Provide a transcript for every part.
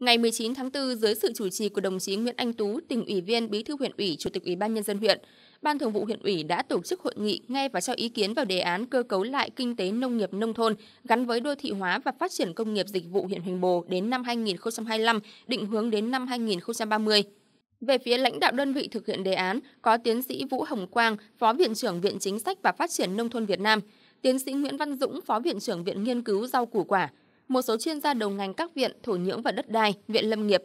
Ngày 19 tháng 4, dưới sự chủ trì của đồng chí Nguyễn Anh Tú, tỉnh ủy viên, bí thư huyện ủy, chủ tịch ủy ban nhân dân huyện, Ban Thường vụ huyện ủy đã tổ chức hội nghị nghe và cho ý kiến vào đề án cơ cấu lại kinh tế nông nghiệp nông thôn gắn với đô thị hóa và phát triển công nghiệp dịch vụ huyện Hoành Bồ đến năm 2025, định hướng đến năm 2030. Về phía lãnh đạo đơn vị thực hiện đề án có tiến sĩ Vũ Hồng Quang, Phó Viện trưởng Viện Chính sách và Phát triển Nông thôn Việt Nam, tiến sĩ Nguyễn Văn Dũng, Phó Viện trưởng Viện Nghiên cứu Rau Củ Quả, một số chuyên gia đầu ngành các viện thổ nhưỡng và đất đai, viện lâm nghiệp.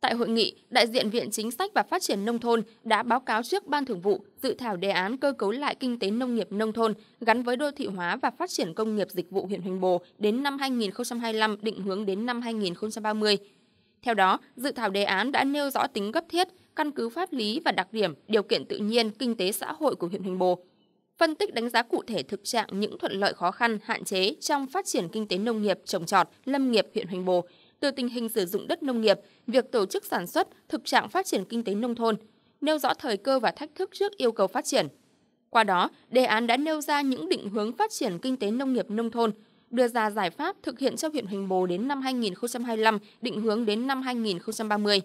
Tại hội nghị, đại diện Viện Chính sách và Phát triển Nông thôn đã báo cáo trước Ban Thường vụ dự thảo đề án cơ cấu lại kinh tế nông nghiệp nông thôn gắn với đô thị hóa và phát triển công nghiệp dịch vụ huyện Hoành Bồ đến năm 2025 định hướng đến năm 2030. Theo đó, dự thảo đề án đã nêu rõ tính cấp thiết, căn cứ pháp lý và đặc điểm, điều kiện tự nhiên, kinh tế xã hội của huyện Hoành Bồ, phân tích đánh giá cụ thể thực trạng những thuận lợi khó khăn hạn chế trong phát triển kinh tế nông nghiệp trồng trọt lâm nghiệp huyện hoành bồ từ tình hình sử dụng đất nông nghiệp việc tổ chức sản xuất thực trạng phát triển kinh tế nông thôn nêu rõ thời cơ và thách thức trước yêu cầu phát triển qua đó đề án đã nêu ra những định hướng phát triển kinh tế nông nghiệp nông thôn đưa ra giải pháp thực hiện cho huyện Hoành Bồ đến năm 2025, định hướng đến năm 2030.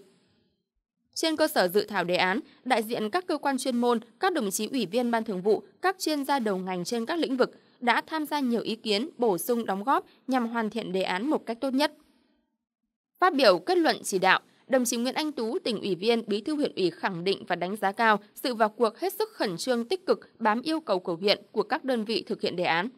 Trên cơ sở dự thảo đề án, đại diện các cơ quan chuyên môn, các đồng chí ủy viên ban thường vụ, các chuyên gia đầu ngành trên các lĩnh vực đã tham gia nhiều ý kiến, bổ sung đóng góp nhằm hoàn thiện đề án một cách tốt nhất. Phát biểu kết luận chỉ đạo, đồng chí Nguyễn Anh Tú, tỉnh ủy viên, bí thư huyện ủy khẳng định và đánh giá cao sự vào cuộc hết sức khẩn trương tích cực bám yêu cầu của huyện của các đơn vị thực hiện đề án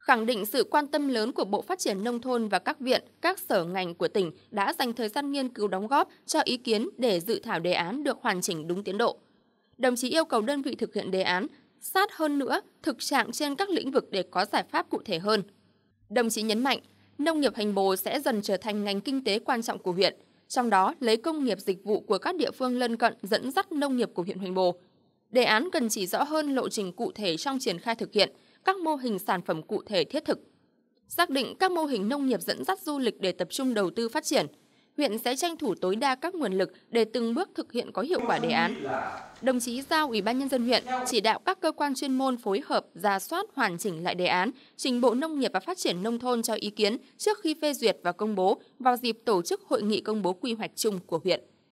khẳng định sự quan tâm lớn của Bộ Phát triển Nông thôn và các viện, các sở ngành của tỉnh đã dành thời gian nghiên cứu đóng góp cho ý kiến để dự thảo đề án được hoàn chỉnh đúng tiến độ. Đồng chí yêu cầu đơn vị thực hiện đề án sát hơn nữa thực trạng trên các lĩnh vực để có giải pháp cụ thể hơn. Đồng chí nhấn mạnh, nông nghiệp hành bồ sẽ dần trở thành ngành kinh tế quan trọng của huyện, trong đó lấy công nghiệp dịch vụ của các địa phương lân cận dẫn dắt nông nghiệp của huyện Hoành Bồ. Đề án cần chỉ rõ hơn lộ trình cụ thể trong triển khai thực hiện – các mô hình sản phẩm cụ thể thiết thực. Xác định các mô hình nông nghiệp dẫn dắt du lịch để tập trung đầu tư phát triển. Huyện sẽ tranh thủ tối đa các nguồn lực để từng bước thực hiện có hiệu quả đề án. Đồng chí giao Ủy ban nhân dân huyện chỉ đạo các cơ quan chuyên môn phối hợp ra soát hoàn chỉnh lại đề án, trình Bộ Nông nghiệp và Phát triển nông thôn cho ý kiến trước khi phê duyệt và công bố vào dịp tổ chức hội nghị công bố quy hoạch chung của huyện.